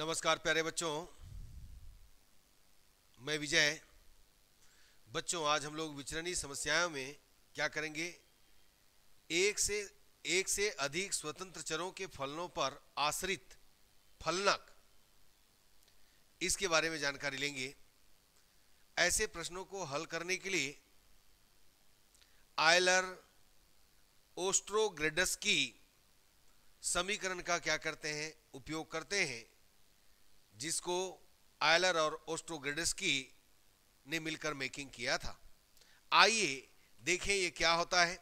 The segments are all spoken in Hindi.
नमस्कार प्यारे बच्चों मैं विजय बच्चों आज हम लोग विचरणी समस्याओं में क्या करेंगे एक से एक से अधिक स्वतंत्र चरों के फलनों पर आश्रित फलनक इसके बारे में जानकारी लेंगे ऐसे प्रश्नों को हल करने के लिए आयलर ओस्ट्रोग्रेडस की समीकरण का क्या करते हैं उपयोग करते हैं जिसको आयलर और की ने मिलकर मेकिंग किया था आइए देखें ये क्या होता है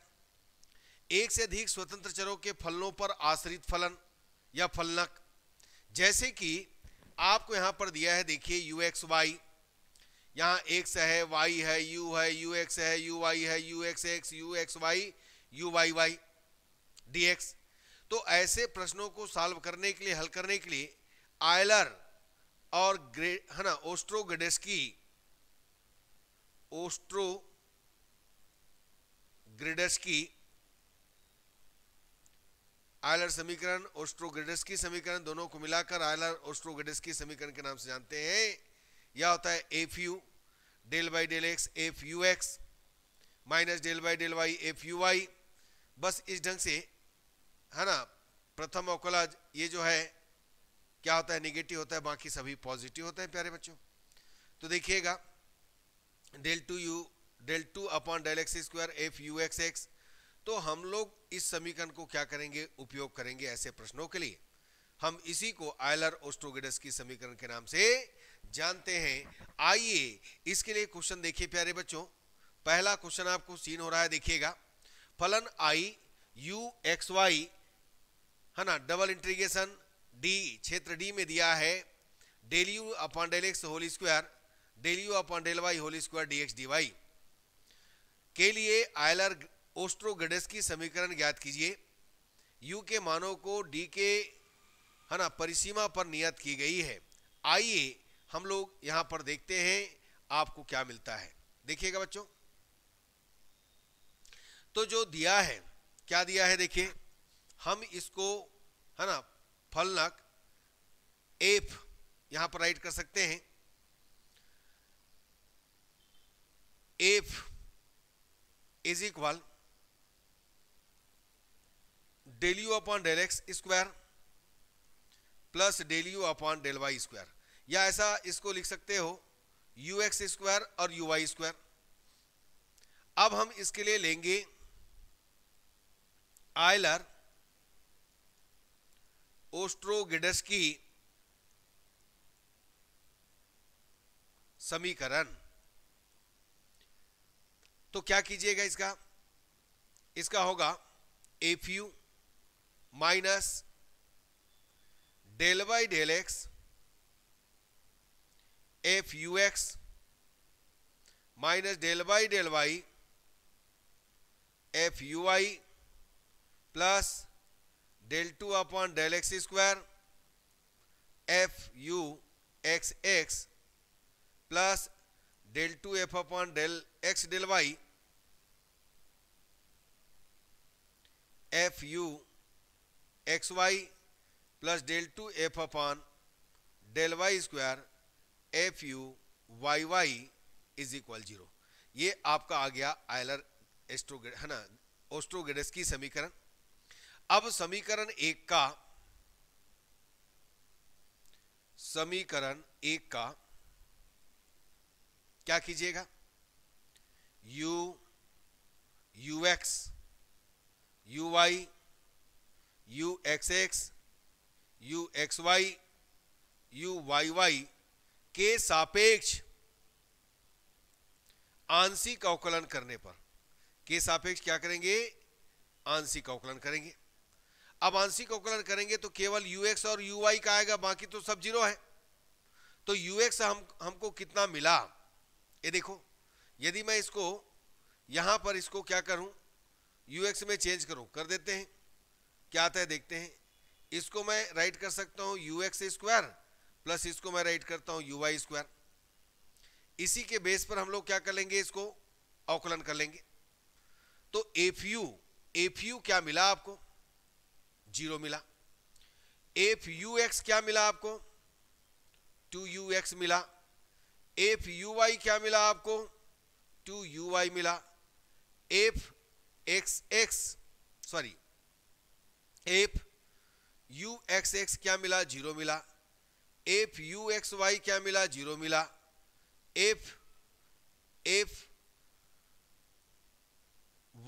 एक से अधिक स्वतंत्र चरों के फलनों पर आश्रित फलन या फलनक जैसे कि आपको यहां पर दिया है देखिए यू एक्स वाई यहाँ एक्स है वाई है यू है यू एक्स है यू वाई है u x x u x y u y y d x तो ऐसे प्रश्नों को सॉल्व करने के लिए हल करने के लिए आयलर और ग्रे है ना ओस्ट्रोग्रेडेस्की ओस्ट्रो ग्रेडेस्की आयलर समीकरण ओस्ट्रोग्रेडेस्की समीकरण दोनों को मिलाकर आयलर ओस्ट्रोग्रेडेस्की समीकरण के नाम से जानते हैं यह होता है f u del by del x f u x minus del by del y f u y बस इस ढंग से है ना प्रथम अवकलज ये जो है क्या होता है निगेटिव होता है बाकी सभी पॉजिटिव होते हैं प्यारे बच्चों तो देखिएगा del two u del two upon del x square f u x x तो हम लोग इस समीकरण को क्या करेंगे उपयोग करेंगे ऐसे प्रश्नों के लिए हम इसी को आयलर ओस्टोगेडस की समीकरण के नाम से जानते हैं आइए इसके लिए क्वेश्चन देखिए प्यारे बच्चों पहला क्वेश्चन आपको सीन हो रहा है देखिएगा फलन आई यू एक्स वाई है ना डबल इंट्रीगेशन डी क्षेत्र डी में दिया है del u upon del x wholly square del u upon del y wholly square d x d y के लिए आयलर ओस्ट्रोगडेस की समीकरण ज्ञात कीजिए यू के मानों को डी के है ना परिसीमा पर नियत की गई है आइए हम लोग यहाँ पर देखते हैं आपको क्या मिलता है देखिएगा बच्चों तो जो दिया है क्या दिया है देखिए हम इसको है ना फलनक एफ यहां पर राइट कर सकते हैं f is equal del u upon del x square plus del u upon del y square या ऐसा इसको लिख सकते हो यू एक्स स्क्वायर और यू वाई स्क्वायर अब हम इसके लिए लेंगे आयलर की समीकरण तो क्या कीजिएगा इसका इसका होगा f u minus del by del x f u x minus del by del y f u i plus del two upon del x square f u x x plus del two f upon del x del y f u x y plus del two f upon del y square f u y y is equal zero ये आपका आ गया आयलर एस्ट्रोग है ना ओस्ट्रोगेडस की समीकरण अब समीकरण एक का समीकरण एक का क्या कीजिएगा u ux uy uxx uxy uyy के सापेक्ष आंशिक अवकलन करने पर के सापेक्ष क्या करेंगे आंशिक अवकलन करेंगे अब आंशिक अवकलन करेंगे तो केवल यूएक्स और यूवाई का आएगा बाकी तो सब जीरो है तो यूएक्स हम हमको कितना मिला ये देखो यदि मैं इसको यहां पर इसको क्या करूं यूएक्स में चेंज करूं कर देते हैं क्या आता है देखते हैं इसको मैं राइट कर सकता हूं यू एक्स स्क्वायर प्लस इसको मैं राइट करता हूं यू वाई स्क्वायर इसी के बेस पर हम लोग क्या कर लेंगे इसको अवकलन कर लेंगे तो एफ यू एफ यू क्या मिला आपको जीरो मिला एफ यू एक्स क्या मिला आपको टू यू एक्स मिला एफ यू वाई क्या मिला आपको टू यू वाई मिला f x x sorry f u x x क्या मिला जीरो मिला एफ यू एक्स वाई क्या मिला जीरो मिला f f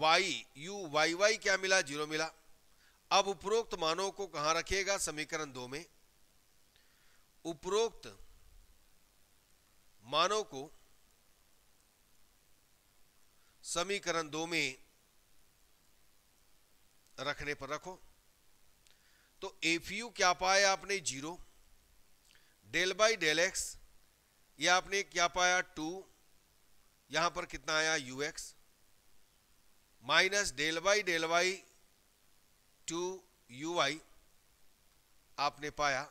y u y y क्या मिला जीरो मिला अब उपरोक्त मानों को कहां रखेगा समीकरण दो में उपरोक्त मानों को समीकरण दो में रखने पर रखो तो एफ यू क्या पाया आपने zero del by del x यह आपने क्या पाया टू यहां पर कितना आया u x minus del by del y two u i आपने पाया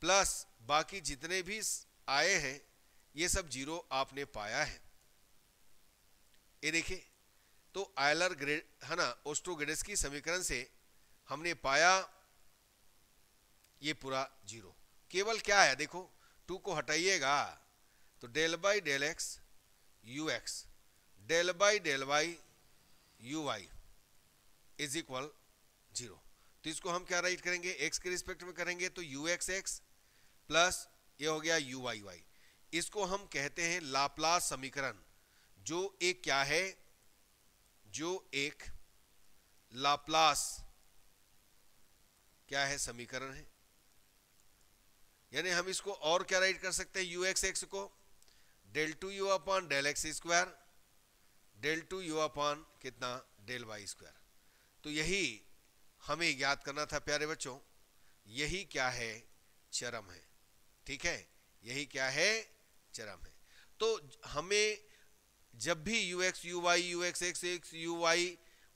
प्लस बाकी जितने भी आए हैं ये सब जीरो आपने पाया है ये देखिए तो आयलर ग्रेड है ना ओस्ट्रोग्रेडस की समीकरण से हमने पाया ये पूरा जीरो केवल क्या है देखो टू को हटाइएगा तो del by del x u x del by del y u y is equal zero तो इसको हम क्या राइट करेंगे एक्स के रिस्पेक्ट में करेंगे तो यू एक्स एक्स प्लस ये हो गया यू वाई वाई इसको हम कहते हैं लाप्लास समीकरण जो एक क्या है जो एक लाप्लास क्या है समीकरण है यानी हम इसको और क्या राइट कर सकते हैं यू एक्स एक्स को del two u upon del x square del two u upon कितना डेल वाई स्क्वायर तो यही हमें याद करना था प्यारे बच्चों यही क्या है चरम है ठीक है यही क्या है चरम है तो हमें जब भी u x u y u x x x u y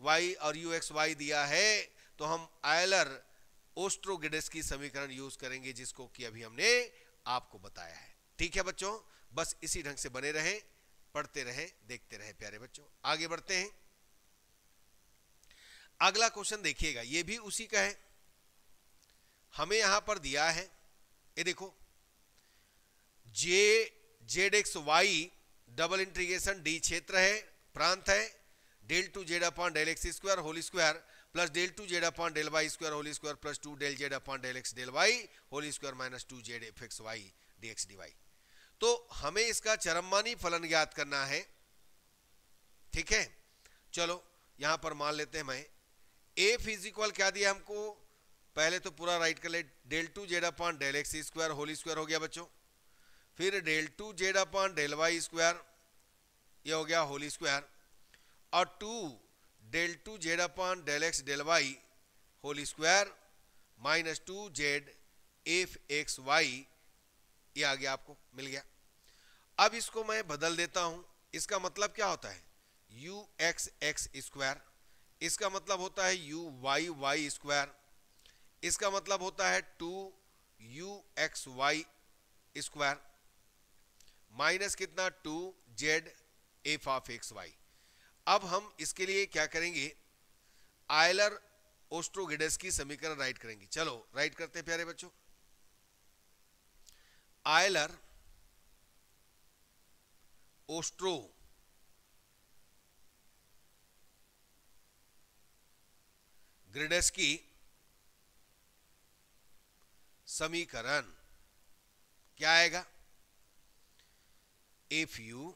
y और यू एक्स वाई दिया है तो हम आयलर ओस्ट्रोगिडस की समीकरण यूज करेंगे जिसको कि अभी हमने आपको बताया है ठीक है बच्चों बस इसी ढंग से बने रहें पढ़ते रहें देखते रहें प्यारे बच्चों आगे बढ़ते हैं अगला क्वेश्चन देखिएगा ये भी उसी का है हमें यहां पर दिया है ये देखो j z x y double integration d क्षेत्र है प्रांत है del two z upon del x square whole square plus del two z upon del y square whole square plus two del z upon del x del y whole square minus two z f x y d x d y तो हमें इसका चरमानी फलन ज्ञात करना है ठीक है चलो यहां पर मान लेते हैं मैं एफ इज इक्वल क्या दिया हमको पहले तो पूरा राइट कर ले del two z upon del x square wholly square हो गया बच्चों फिर del two z upon del y square ये हो गया होली स्क्वायर और two del two z upon del x del y wholly square minus two z f x y ये आ गया आपको मिल गया अब इसको मैं बदल देता हूं इसका मतलब क्या होता है यू एक्स एक्स स्क्वायर इसका मतलब होता है यू वाई वाई स्क्वायर इसका मतलब होता है two u x y square minus कितना two z f of x y अब हम इसके लिए क्या करेंगे आयलर ओस्ट्रोगेडस की समीकरण राइट करेंगे चलो राइट करते हैं प्यारे बच्चों आयलर ओस्ट्रो ग्रिडेस्की समीकरण क्या आएगा f u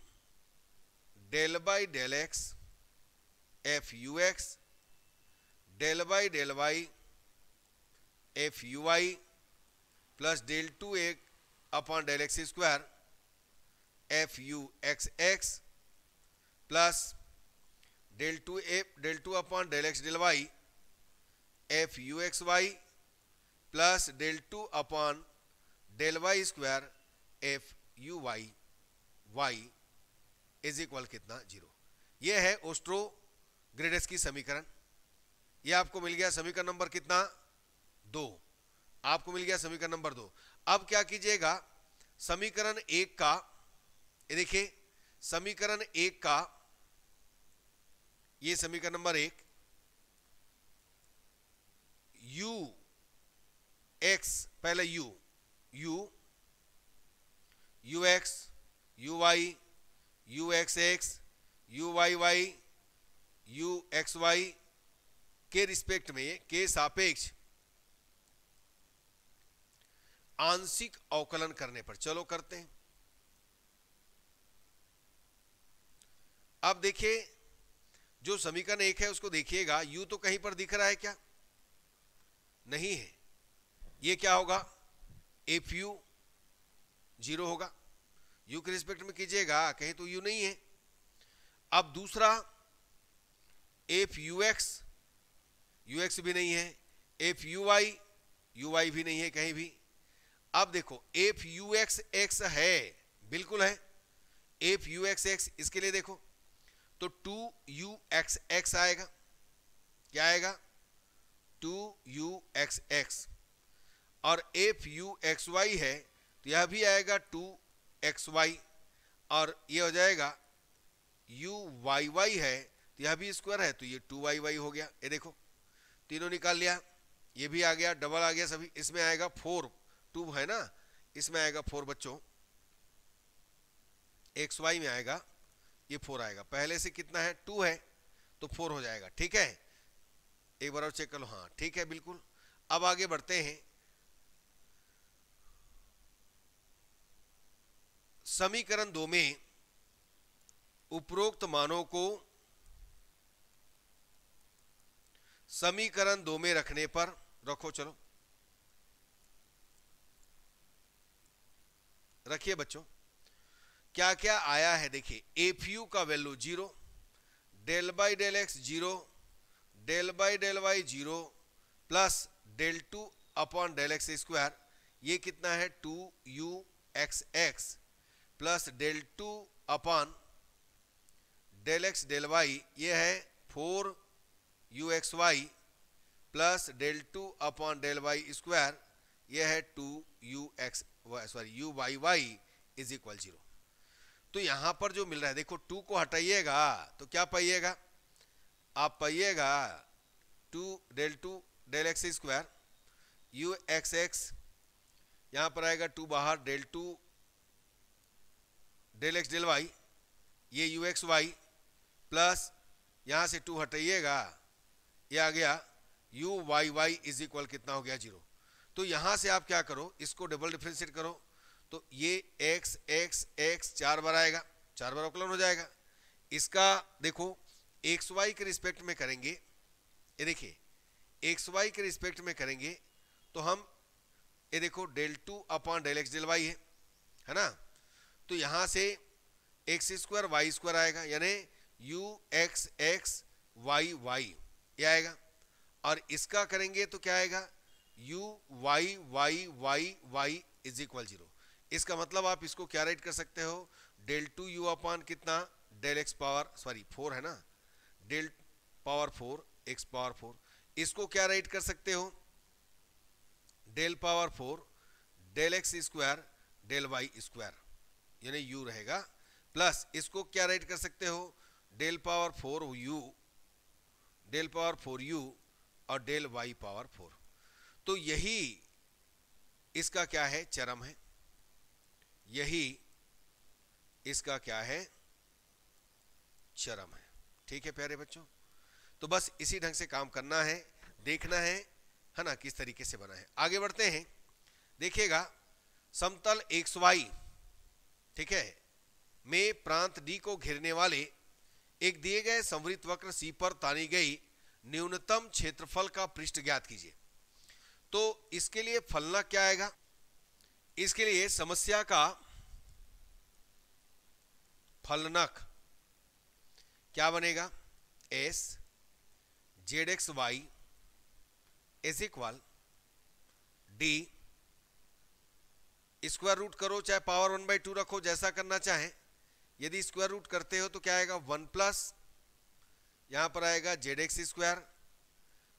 del by del x f u x del by del y f u i plus del two a upon del x square f u x x plus del two a del two upon del x del y f u x y plus del two upon del y square f u y y is equal कितना जीरो ये है ओस्ट्रो ग्रेडस की समीकरण ये आपको मिल गया समीकरण नंबर कितना दो आपको मिल गया समीकरण नंबर दो अब क्या कीजिएगा समीकरण एक का ये देखिए समीकरण एक का ये समीकरण नंबर एक यू एक्स पहले u u u x u y u x x u y y u x y के रिस्पेक्ट में के सापेक्ष आंशिक अवकलन करने पर चलो करते हैं अब देखिए जो समीकरण एक है उसको देखिएगा यू तो कहीं पर दिख रहा है क्या नहीं है ये क्या होगा एफ यू जीरो होगा यू के रिस्पेक्ट में कीजिएगा कहीं तो यू नहीं है अब दूसरा f u x u x भी नहीं है f u y u y भी नहीं है कहीं भी अब देखो एफ यू एक्स एक्स है बिल्कुल है एफ यू एक्स एक्स इसके लिए देखो तो टू यू एक्स एक्स आएगा क्या आएगा टू यू एक्स एक्स और एफ यू एक्स वाई है तो यह भी आएगा टू एक्स वाई और ये हो जाएगा यू वाई वाई है तो यह भी स्क्वायर है तो ये टू वाई वाई हो गया ये देखो तीनों निकाल लिया ये भी आ गया डबल आ गया सभी इसमें आएगा फोर टू है ना इसमें आएगा फोर बच्चों एक्स वाई में आएगा ये फोर आएगा पहले से कितना है टू है तो फोर हो जाएगा ठीक है एक बार और चेक कर लो हाँ ठीक है बिल्कुल अब आगे बढ़ते हैं समीकरण दो में उपरोक्त मानों को समीकरण दो में रखने पर रखो चलो रखिए बच्चों क्या क्या आया है देखिए एफ यू का value zero del by del x zero del by del y zero plus del two upon del x square ये कितना है two u x x plus del two upon del x del y ये है four u x y plus del two upon del y square ये है two u x sorry u y y is equal zero तो यहां पर जो मिल रहा है देखो टू को हटाइएगा तो क्या पाइएगा आप पाइएगा two del two del x square u x x यहाँ पर आएगा टू बाहर del two del x del y ये यू एक्स वाई प्लस यहाँ से टू हटाइएगा ये आ गया u y y is equal कितना हो गया जीरो तो यहाँ से आप क्या करो इसको डबल डिफ्रेंशिएट करो तो ये एक्स एक्स एक्स चार बार आएगा चार बार अवकलन हो जाएगा इसका देखो एक्स वाई के रिस्पेक्ट में करेंगे ये देखिए एक्स वाई के रिस्पेक्ट में करेंगे तो हम ये देखो del two upon del x del y है है ना तो यहाँ से एक्स स्क्वायर वाई स्क्वायर आएगा यानी u x x y y ये आएगा और इसका करेंगे तो क्या आएगा u y y y y is equal zero इसका मतलब आप इसको क्या राइट कर सकते हो डेल टू यू अपॉन कितना del x power sorry four है ना del power four x power four इसको क्या राइट कर सकते हो del power four del x square del y square यानी यू रहेगा प्लस इसको क्या राइट कर सकते हो del power four u del power four u और डेल वाई पावर फोर तो यही इसका क्या है चरम है यही इसका क्या है चरम है ठीक है प्यारे बच्चों तो बस इसी ढंग से काम करना है देखना है है ना किस तरीके से बना है आगे बढ़ते हैं देखिएगा समतल एक सवाई ठीक है में प्रांत डी को घेरने वाले एक दिए गए संवृत वक्र सी पर तानी गई न्यूनतम क्षेत्रफल का पृष्ठ ज्ञात कीजिए तो इसके लिए फलना क्या आएगा इसके लिए समस्या का फलनक क्या बनेगा s z x y is equal d square root करो चाहे पावर वन बाई टू रखो जैसा करना चाहे यदि स्क्वायर रूट करते हो तो क्या आएगा वन प्लस यहां पर आएगा z x square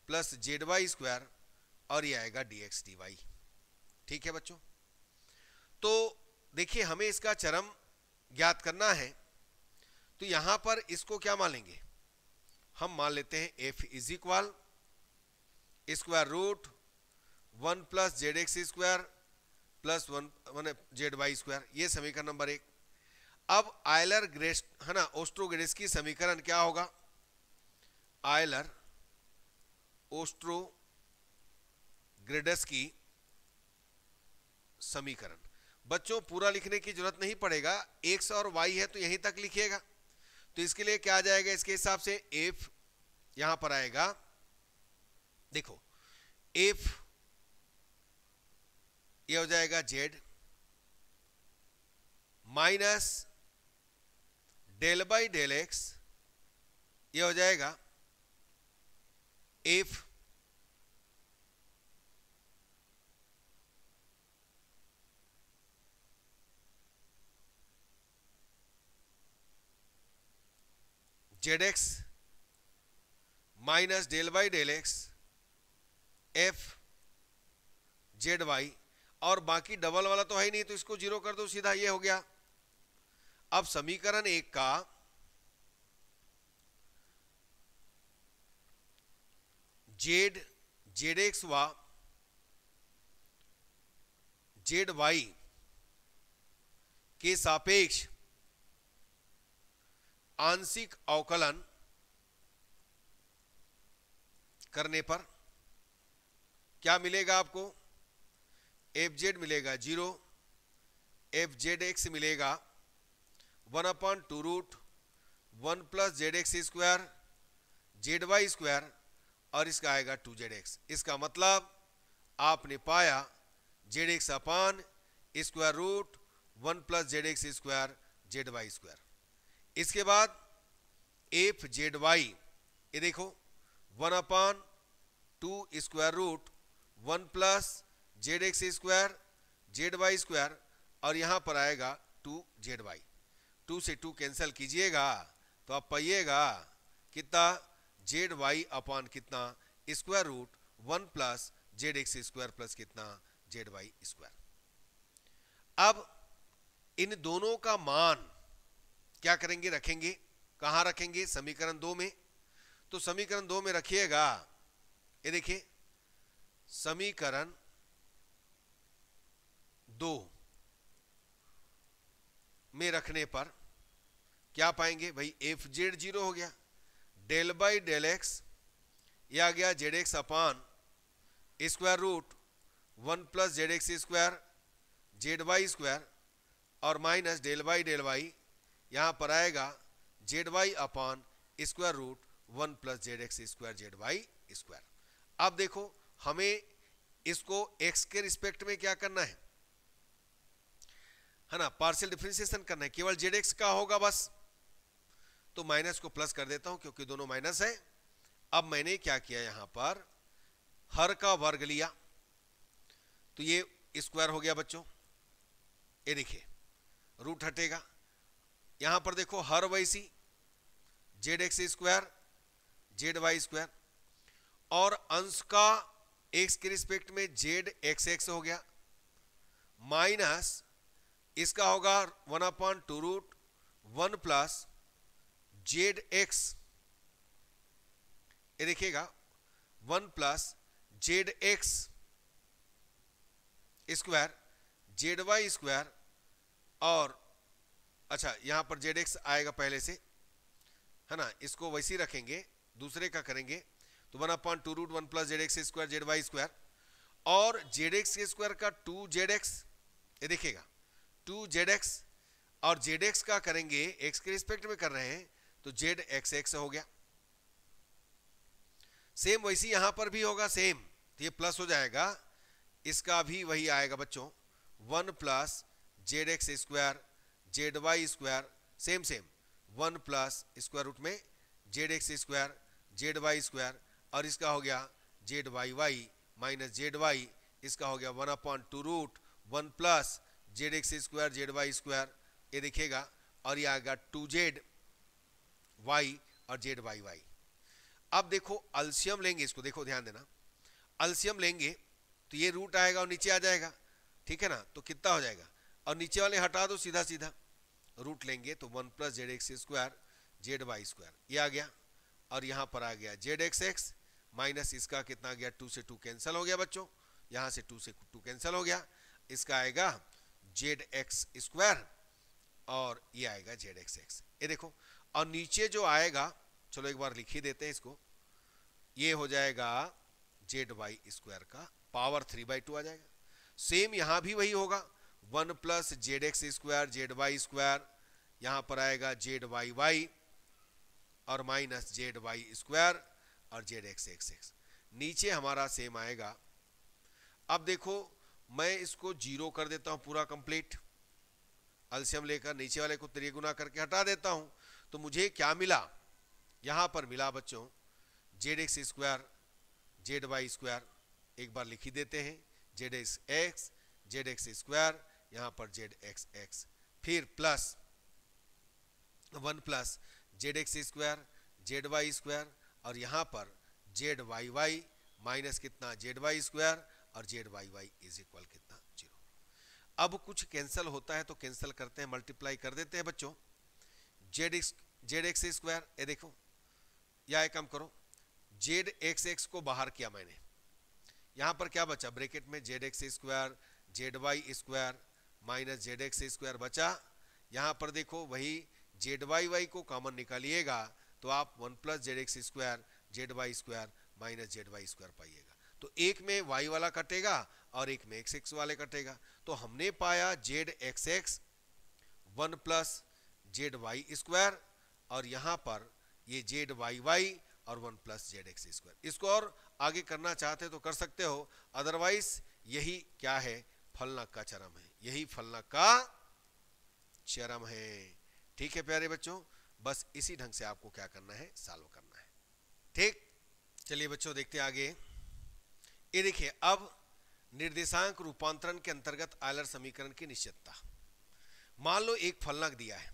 plus z y square और ये आएगा डी एक्स डी वाई ठीक है बच्चों तो देखिए हमें इसका चरम ज्ञात करना है तो यहां पर इसको क्या मान लेंगे हम मान लेते हैं f is equal square root one plus z x square plus one मैंने जेड वाई स्क्वायर ये समीकरण नंबर एक अब आयलर ग्रेस है ना ओस्ट्रोग्रेस की समीकरण क्या होगा आयलर ओस्ट्रो ग्रेडस की समीकरण बच्चों पूरा लिखने की जरूरत नहीं पड़ेगा एक्स और वाई है तो यहीं तक लिखिएगा तो इसके लिए क्या आ जाएगा इसके हिसाब से एफ यहां पर आएगा देखो एफ ये हो जाएगा z minus del by del x ये हो जाएगा f z x minus del y del x f z y और बाकी डबल वाला तो है ही नहीं तो इसको जीरो कर दो सीधा ये हो गया अब समीकरण एक का जेड जेड एक्स व जेड वाई के सापेक्ष आंशिक अवकलन करने पर क्या मिलेगा आपको एफ जेड मिलेगा जीरो एफ जेड एक्स मिलेगा one upon two root one plus z x square z y square और इसका आएगा टू जेड एक्स इसका मतलब आपने पाया z x upon square root one plus z x square z y square इसके बाद एफ जेड वाई ये देखो one upon two square root one plus z x square z y square और यहां पर आएगा टू जेड वाई टू से टू कैंसिल कीजिएगा तो आप पाइएगा कितना जेड वाई अपॉन कितना square root one plus z x square plus कितना जेड वाई स्क्वायर अब इन दोनों का मान क्या करेंगे रखेंगे कहां रखेंगे समीकरण दो में तो समीकरण दो में रखिएगा ये देखिए समीकरण दो में रखने पर क्या पाएंगे भाई एफ जेड जीरो हो गया डेल बाई डेल एक्स या आ गया z x upon square root one plus z x square z y square और minus del by del y यहाँ पर आएगा z y upon square root one plus z x square z y square अब देखो हमें इसको एक्स के रिस्पेक्ट में क्या करना है है ना पार्शियल डिफ्रेंसिएशन करना है केवल जेड एक्स का होगा बस तो माइनस को प्लस कर देता हूं क्योंकि दोनों माइनस है अब मैंने क्या किया यहां पर हर का वर्ग लिया तो ये स्क्वायर हो गया बच्चों ये देखिए रूट हटेगा यहां पर देखो हर सी z x square z y square और अंश का एक्स के रिस्पेक्ट में जेड एक्स एक्स हो गया माइनस इसका होगा one upon two root one plus z x ये देखिएगा one plus z x square z y square और अच्छा यहाँ पर जेड आएगा पहले से है ना इसको वैसे ही रखेंगे दूसरे का करेंगे तो one upon two root one plus z x square z y square और जेड एक्स स्क्वायर का टू जेड एक्स ये देखिएगा टू जेड एक्स और जेड एक्स का करेंगे एक्स के रिस्पेक्ट में कर रहे हैं तो जेड एक्स एक्स हो गया सेम वैसी यहां पर भी होगा सेम तो ये प्लस हो जाएगा इसका भी वही आएगा बच्चों one plus z x square z y square same same one plus square root में z x square z y square और इसका हो गया z y y minus z y इसका हो गया one upon two root one plus z x square z y square ये देखिएगा और ये आएगा टू जेड वाई और जेड वाई वाई अब देखो अल्सियम लेंगे इसको देखो ध्यान देना अल्सियम लेंगे तो ये रूट आएगा और नीचे आ जाएगा ठीक है ना तो कितना हो जाएगा और नीचे वाले हटा दो सीधा सीधा रूट लेंगे तो one plus z x square z y square ये आ गया और यहाँ पर आ गया जेड एक्स एक्स माइनस इसका कितना गया टू से टू कैंसिल हो गया बच्चों यहाँ से टू से टू कैंसिल हो गया इसका आएगा जेड एक्स स्क्वायर और ये आएगा जेड एक्स एक्स ये देखो और नीचे जो आएगा चलो एक बार लिख ही देते हैं इसको ये हो जाएगा जेड वाई स्क्वायर का पावर थ्री बाई टू आ जाएगा सेम यहाँ भी वही होगा one plus z x square z y square यहाँ पर आएगा जेड वाई वाई और माइनस जेड वाई स्क्वायर और जेड एक्स एक्स एक्स नीचे हमारा सेम आएगा अब देखो मैं इसको जीरो कर देता हूँ पूरा कंप्लीट अल्सियम लेकर नीचे वाले को त्रिगुना करके हटा देता हूँ तो मुझे क्या मिला यहाँ पर मिला बच्चों z x square z y square एक बार लिखी देते हैं z x x z x square यहाँ पर जेड एक्स एक्स फिर plus one plus z x square z y square और यहाँ पर जेड वाई वाई माइनस कितना जेड वाई स्क्वायर और z y y is equal कितना जीरो अब कुछ कैंसिल होता है तो कैंसिल करते हैं मल्टीप्लाई कर देते हैं बच्चों z x z x square ये देखो या एक काम करो जेड एक्स एक्स को बाहर किया मैंने यहाँ पर क्या बचा ब्रैकेट में z x square z y square minus z x square बचा यहाँ पर देखो वही जेड वाई वाई को कॉमन निकालिएगा तो आप one plus z x square z y square minus z y square पाइएगा तो एक में वाई वाला कटेगा और एक में एक्स एक्स वाले कटेगा तो हमने पाया z x x one plus z y square और यहाँ पर ये जेड वाई वाई और one plus z x square इसको और आगे करना चाहते तो कर सकते हो अदरवाइज यही क्या है फलनाक का चरम है यही फलना का चरम है ठीक है प्यारे बच्चों बस इसी ढंग से आपको क्या करना है सॉल्व करना है ठीक चलिए बच्चों देखते हैं आगे ये देखिए अब निर्देशांक रूपांतरण के अंतर्गत आयलर समीकरण की निश्चितता मान लो एक फलनाक दिया है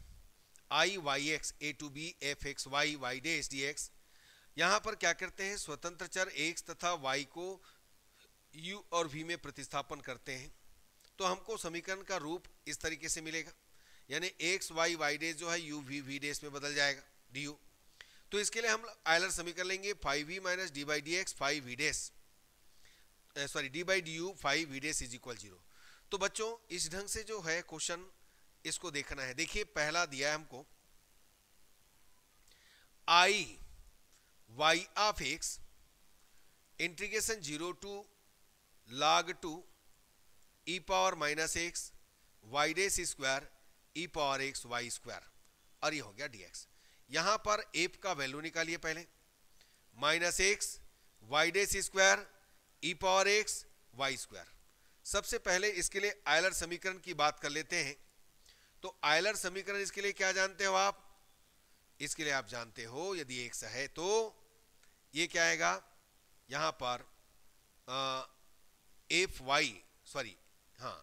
I y x a to b f x y y dash d x यहाँ पर क्या करते हैं स्वतंत्र चर एक्स तथा वाई को यू और वी में प्रतिस्थापन करते हैं तो हमको समीकरण का रूप इस तरीके से मिलेगा यानी एक्स वाई वाई डेज जो है यू वी वी डेज में बदल जाएगा डी यू तो इसके लिए हम आयलर समीकरण लेंगे five v minus d by d x five v dash sorry d by d u five v dash is equal zero तो बच्चों इस ढंग से जो है क्वेश्चन इसको देखना है देखिए पहला दिया है हमको I y of x integration zero to log two e power minus x y dash square e power x y square और ये हो गया डीएक्स यहां पर एफ का वैल्यू निकालिए पहले minus x y dash square e power x y square सबसे पहले इसके लिए आयलर समीकरण की बात कर लेते हैं तो आयलर समीकरण इसके लिए क्या जानते हो आप इसके लिए आप जानते हो यदि एक्स है तो ये क्या आएगा यहां पर एफ वाई सॉरी हाँ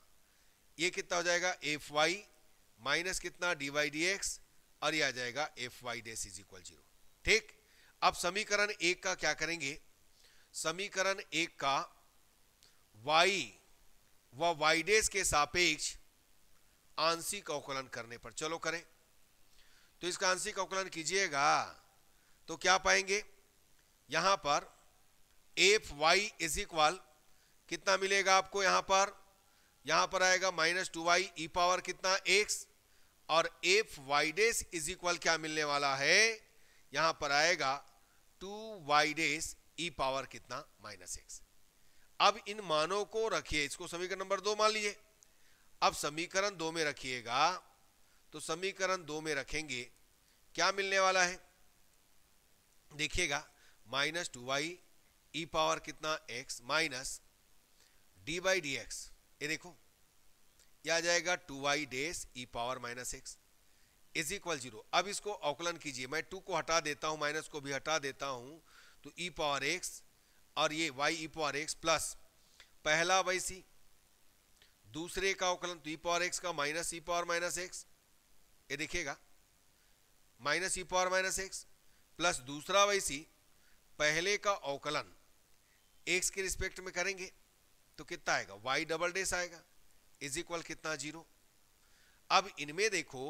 ये कितना हो जाएगा एफ वाई माइनस कितना डी वाई डी एक्स और ये आ जाएगा f y dash is equal zero ठीक अब समीकरण एक का क्या करेंगे समीकरण एक का वाई व वाई डेस के सापेक्ष आंशिक अवकलन करने पर चलो करें तो इसका आंशिक अवकलन कीजिएगा तो क्या पाएंगे यहां पर एफ वाई इज इक्वल कितना मिलेगा आपको यहां पर यहां पर आएगा minus two y e power कितना एक्स और f y dash is equal क्या मिलने वाला है यहां पर आएगा two y dash e power कितना माइनस एक्स अब इन मानों को रखिए इसको समीकरण नंबर दो मान लीजिए अब समीकरण दो में रखिएगा तो समीकरण दो में रखेंगे क्या मिलने वाला है देखिएगा minus two y e power कितना x minus d by d x ये देखो यह आ जाएगा two y dash e power minus x is equal zero अब इसको अवकलन कीजिए मैं टू को हटा देता हूँ माइनस को भी हटा देता हूँ तो ई पावर एक्स और ये y e power x plus पहला वाई सी दूसरे का अवकलन तो ई पावर एक्स का minus e power minus x ये देखिएगा minus e power minus x plus दूसरा वाई सी पहले का अवकलन एक्स के रिस्पेक्ट में करेंगे तो कितना आएगा वाई डबल डेस आएगा इज इक्वल कितना जीरो अब इनमें देखो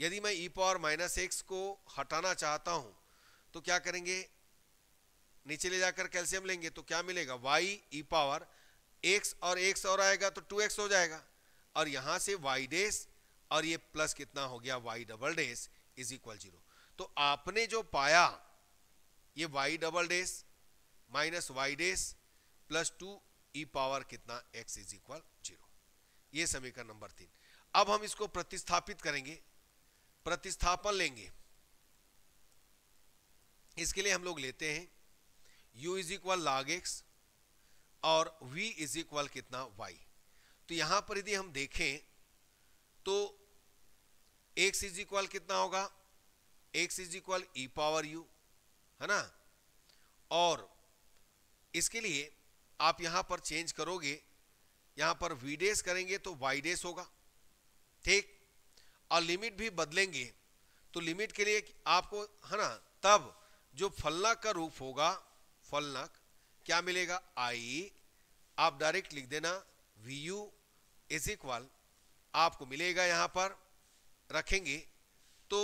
यदि मैं ई पावर माइनस एक्स को हटाना चाहता हूं तो क्या करेंगे नीचे ले जाकर कैल्शियम लेंगे तो क्या मिलेगा वाई ई पावर एक्स और एक्स और आएगा तो टू एक्स हो जाएगा और यहां से वाई डेस और ये प्लस कितना हो गया y double dash is equal zero तो आपने जो पाया ये y double dash minus y dash plus two e e power कितना एक्स इज इक्वल जीरो समीकरण नंबर तीन अब हम इसको प्रतिस्थापित करेंगे प्रतिस्थापन लेंगे इसके लिए हम लोग लेते हैं u is equal log x और v इज इक्वल कितना y तो यहां पर यदि हम देखें तो x इज इक्वल कितना होगा x is equal e power u है ना और इसके लिए आप यहां पर चेंज करोगे यहां पर वीडेस करेंगे तो वाईडेस होगा ठीक और लिमिट भी बदलेंगे तो लिमिट के लिए आपको है ना तब जो फलनक का रूप होगा फलनक क्या मिलेगा आई आप डायरेक्ट लिख देना वी यू इज इक्वल आपको मिलेगा यहां पर रखेंगे तो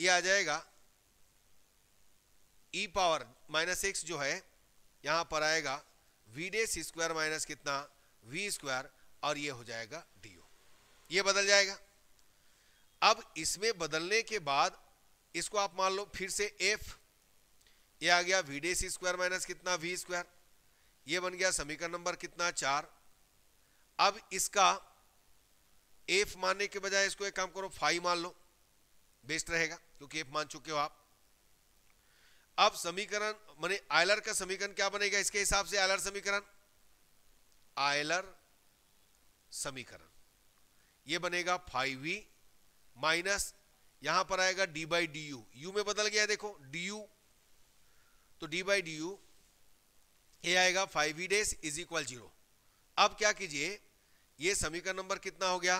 ये आ जाएगा ई पावर माइनस एक्स जो है यहां पर आएगा v dash square minus कितना वी स्क्वायर और ये हो जाएगा डी ओ ये बदल जाएगा अब इसमें बदलने के बाद इसको आप मान लो फिर से एफ ये आ गया v dash square minus कितना वी स्क्वायर ये बन गया समीकरण नंबर कितना चार अब इसका एफ मानने के बजाय इसको एक काम करो फाइव मान लो बेस्ट रहेगा क्योंकि एफ मान चुके हो आप अब समीकरण माने आयलर का समीकरण क्या बनेगा इसके हिसाब से आयलर समीकरण आयलर समीकरण ये बनेगा फाइव वी माइनस यहां पर आएगा d by d u u में बदल गया देखो डी यू तो डी बाई डी यू ये आएगा five v dash is equal zero अब क्या कीजिए ये समीकरण नंबर कितना हो गया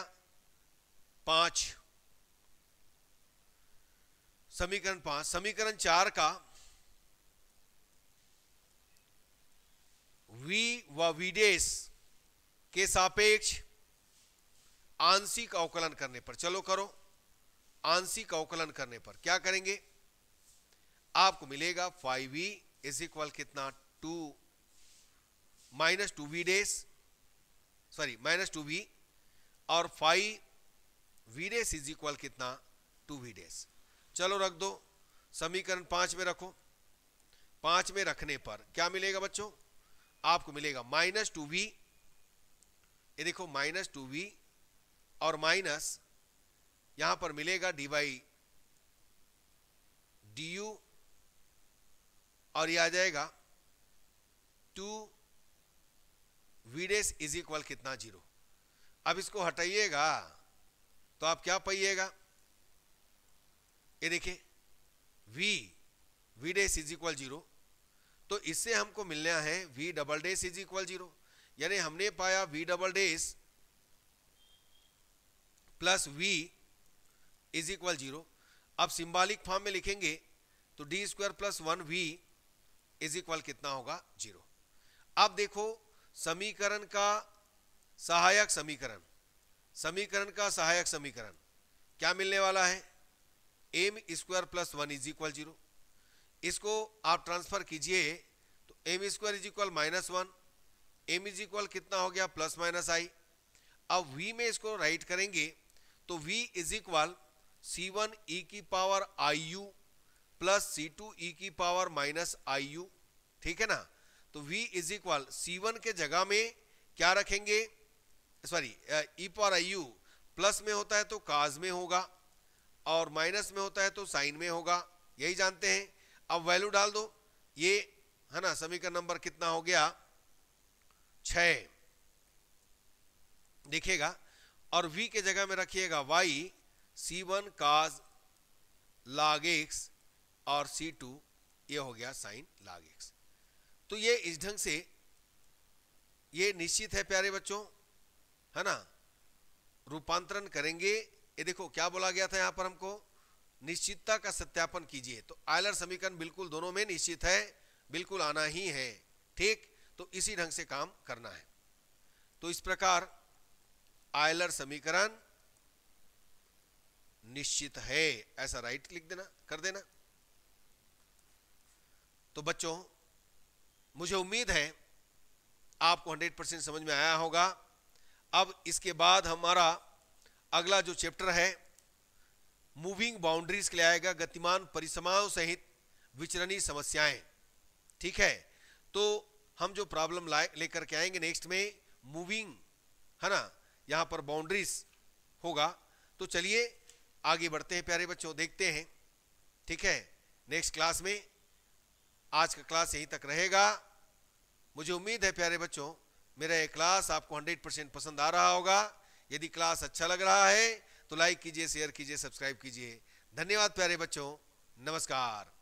पांच समीकरण पांच समीकरण चार का वी व विदेश के सापेक्ष आंशिक अवकलन करने पर चलो करो आंशिक अवकलन करने पर क्या करेंगे आपको मिलेगा फाइव वी इज इक्वल कितना two minus two v dash sorry minus two v और five v dash is equal कितना टू वी डेस चलो रख दो समीकरण पांच में रखो पांच में रखने पर क्या मिलेगा बच्चों आपको मिलेगा माइनस टू वी ये देखो माइनस टू वी और माइनस यहां पर मिलेगा डी वाई डी यू और यह आ जाएगा टू वीडेस इज इक्वल कितना जीरो अब इसको हटाइएगा तो आप क्या पाइएगा ये देखिए v v dash is equal zero तो इससे हमको मिलना है v double dash is equal zero यानी हमने पाया v double dash plus v is equal zero अब सिंबालिक फॉर्म में लिखेंगे तो d square plus one v is equal कितना होगा जीरो अब देखो समीकरण का सहायक समीकरण समीकरण का सहायक समीकरण क्या मिलने वाला है m square plus one is equal zero इसको आप ट्रांसफर कीजिए तो m square is equal minus one m is equal कितना हो गया प्लस माइनस आई अब v में इसको राइट करेंगे तो v is equal c one e की power i u plus c two e की पावर माइनस आई यू ठीक है ना तो v is equal c one के जगह में क्या रखेंगे sorry e power i u plus में होता है तो काज में होगा और माइनस में होता है तो साइन में होगा यही जानते हैं अब वैल्यू डाल दो ये है ना समीकरण नंबर कितना हो गया छ देखिएगा और v के जगह में रखिएगा y c1 वन काज लाग एक्स और c2 ये हो गया साइन लाग एक्स तो ये इस ढंग से ये निश्चित है प्यारे बच्चों है ना रूपांतरण करेंगे ये देखो क्या बोला गया था यहां पर हमको निश्चितता का सत्यापन कीजिए तो आयलर समीकरण बिल्कुल दोनों में निश्चित है बिल्कुल आना ही है ठीक तो इसी ढंग से काम करना है तो इस प्रकार आयलर समीकरण निश्चित है ऐसा राइट लिख देना कर देना तो बच्चों मुझे उम्मीद है आपको 100 परसेंट समझ में आया होगा अब इसके बाद हमारा अगला जो चैप्टर है मूविंग बाउंड्रीज के लिए आएगा गतिमान परिसमाओं सहित विचरणी समस्याएं ठीक है तो हम जो प्रॉब्लम लेकर के आएंगे नेक्स्ट में मूविंग है ना यहाँ पर बाउंड्रीज होगा तो चलिए आगे बढ़ते हैं प्यारे बच्चों देखते हैं ठीक है नेक्स्ट क्लास में आज का क्लास यहीं तक रहेगा मुझे उम्मीद है प्यारे बच्चों मेरा ये क्लास आपको 100 परसेंट पसंद आ रहा होगा यदि क्लास अच्छा लग रहा है तो लाइक कीजिए शेयर कीजिए सब्सक्राइब कीजिए धन्यवाद प्यारे बच्चों नमस्कार